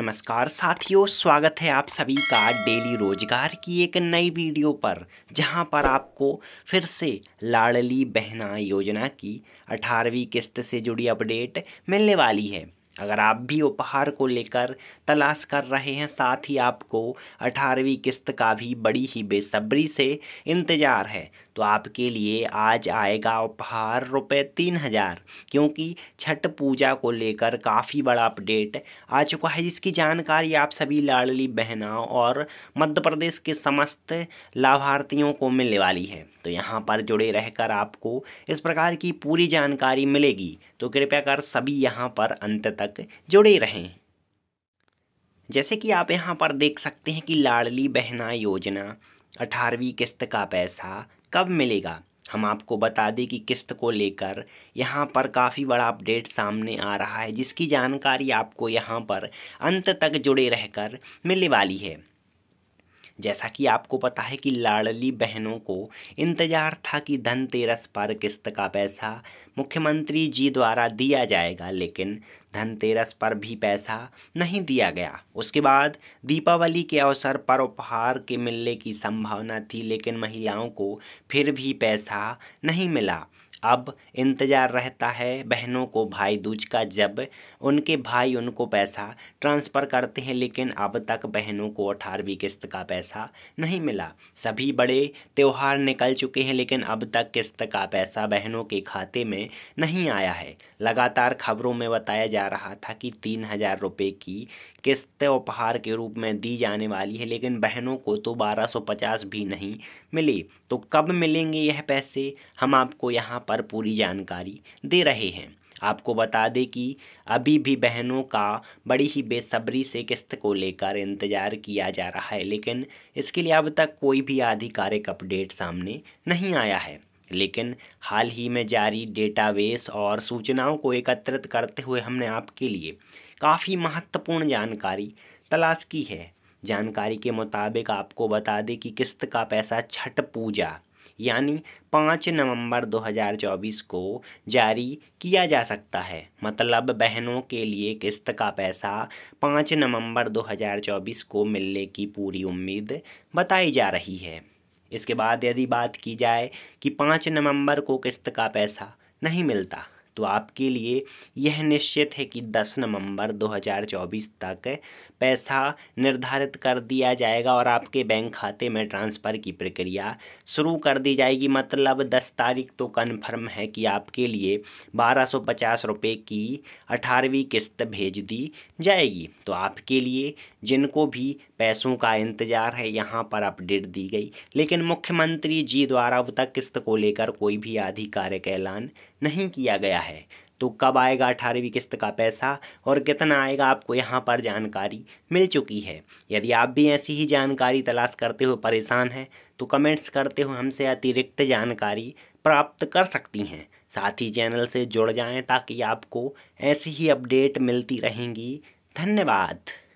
नमस्कार साथियों स्वागत है आप सभी का डेली रोजगार की एक नई वीडियो पर जहां पर आपको फिर से लाडली बहना योजना की अठारहवीं किस्त से जुड़ी अपडेट मिलने वाली है अगर आप भी उपहार को लेकर तलाश कर रहे हैं साथ ही आपको अठारहवीं किस्त का भी बड़ी ही बेसब्री से इंतज़ार है तो आपके लिए आज आएगा उपहार रुपये तीन हज़ार क्योंकि छठ पूजा को लेकर काफ़ी बड़ा अपडेट आ चुका है जिसकी जानकारी आप सभी लाडली बहनों और मध्य प्रदेश के समस्त लाभार्थियों को मिलने वाली है तो यहाँ पर जुड़े रहकर आपको इस प्रकार की पूरी जानकारी मिलेगी तो कृपया कर सभी यहाँ पर अंत तक तक जुड़े रहें जैसे कि आप यहाँ पर देख सकते हैं कि लाडली बहना योजना अठारहवीं किस्त का पैसा कब मिलेगा हम आपको बता दें कि किस्त को लेकर यहाँ पर काफ़ी बड़ा अपडेट सामने आ रहा है जिसकी जानकारी आपको यहाँ पर अंत तक जुड़े रहकर मिलने वाली है जैसा कि आपको पता है कि लाडली बहनों को इंतजार था कि धनतेरस पर किस्त का पैसा मुख्यमंत्री जी द्वारा दिया जाएगा लेकिन धनतेरस पर भी पैसा नहीं दिया गया उसके बाद दीपावली के अवसर पर उपहार के मिलने की संभावना थी लेकिन महिलाओं को फिर भी पैसा नहीं मिला अब इंतज़ार रहता है बहनों को भाई दूज का जब उनके भाई उनको पैसा ट्रांसफ़र करते हैं लेकिन अब तक बहनों को अठारहवीं किस्त का पैसा नहीं मिला सभी बड़े त्यौहार निकल चुके हैं लेकिन अब तक किस्त का पैसा बहनों के खाते में नहीं आया है लगातार खबरों में बताया जा रहा था कि तीन हज़ार रुपये की किस्त उपहार के रूप में दी जाने वाली है लेकिन बहनों को तो बारह सौ पचास भी नहीं मिली तो कब मिलेंगे यह पैसे हम आपको यहाँ पर पूरी जानकारी दे रहे हैं आपको बता दें कि अभी भी बहनों का बड़ी ही बेसब्री से किस्त को लेकर इंतज़ार किया जा रहा है लेकिन इसके लिए अब तक कोई भी आधिकारिक अपडेट सामने नहीं आया है लेकिन हाल ही में जारी डेटाबेस और सूचनाओं को एकत्रित करते हुए हमने आपके लिए काफ़ी महत्वपूर्ण जानकारी तलाश की है जानकारी के मुताबिक आपको बता दें कि किस्त का पैसा छठ पूजा यानी पाँच नवंबर 2024 को जारी किया जा सकता है मतलब बहनों के लिए किस्त का पैसा पाँच नवंबर 2024 को मिलने की पूरी उम्मीद बताई जा रही है इसके बाद यदि बात की जाए कि पाँच नवंबर को किस्त का पैसा नहीं मिलता तो आपके लिए यह निश्चित है कि 10 नवंबर 2024 तक पैसा निर्धारित कर दिया जाएगा और आपके बैंक खाते में ट्रांसफ़र की प्रक्रिया शुरू कर दी जाएगी मतलब 10 तारीख तो कन्फर्म है कि आपके लिए बारह सौ की अठारहवीं किस्त भेज दी जाएगी तो आपके लिए जिनको भी पैसों का इंतज़ार है यहाँ पर अपडेट दी गई लेकिन मुख्यमंत्री जी द्वारा अब तक किस्त को लेकर कोई भी आधिकारिक ऐलान नहीं किया गया है है तो कब आएगा अठारहवीं किस्त का पैसा और कितना आएगा आपको यहाँ पर जानकारी मिल चुकी है यदि आप भी ऐसी ही जानकारी तलाश करते हुए परेशान हैं तो कमेंट्स करते हुए हमसे अतिरिक्त जानकारी प्राप्त कर सकती हैं साथ ही चैनल से जुड़ जाएं ताकि आपको ऐसी ही अपडेट मिलती रहेंगी धन्यवाद